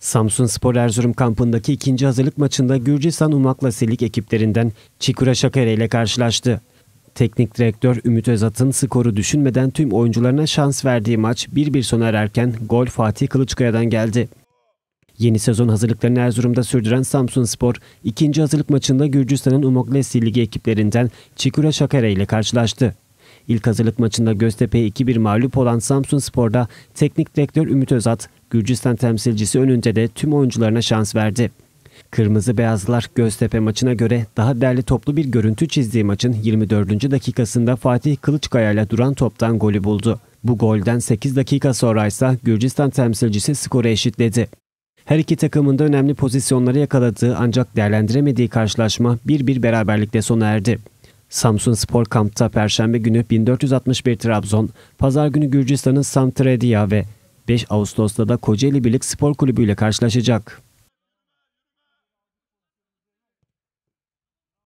Samsun Spor Erzurum kampındaki ikinci hazırlık maçında Gürcistan Umakla Selik ekiplerinden Çikura Şakere ile karşılaştı. Teknik direktör Ümit Özat'ın skoru düşünmeden tüm oyuncularına şans verdiği maç 1-1 sona ererken gol Fatih Kılıçkaya'dan geldi. Yeni sezon hazırlıklarını Erzurum'da sürdüren Samsun Spor, ikinci hazırlık maçında Gürcistan'ın Umoklesi Ligi ekiplerinden Çikura Şakere ile karşılaştı. İlk hazırlık maçında Göztepe'ye 2-1 mağlup olan Samsun Spor'da teknik direktör Ümit Özat, Gürcistan temsilcisi önünde de tüm oyuncularına şans verdi. Kırmızı beyazlar Göztepe maçına göre daha derli toplu bir görüntü çizdiği maçın 24. dakikasında Fatih Kılıçkaya ile duran toptan golü buldu. Bu golden 8 dakika sonra ise Gürcistan temsilcisi skoru eşitledi. Her iki takımın da önemli pozisyonları yakaladığı ancak değerlendiremediği karşılaşma bir bir beraberlikle sona erdi. Samsun Spor Kamp'ta Perşembe günü 1461 Trabzon, Pazar günü Gürcistan'ın Samtrediya ve 5 Ağustos'ta da Kocaeli Birlik Spor Kulübü ile karşılaşacak.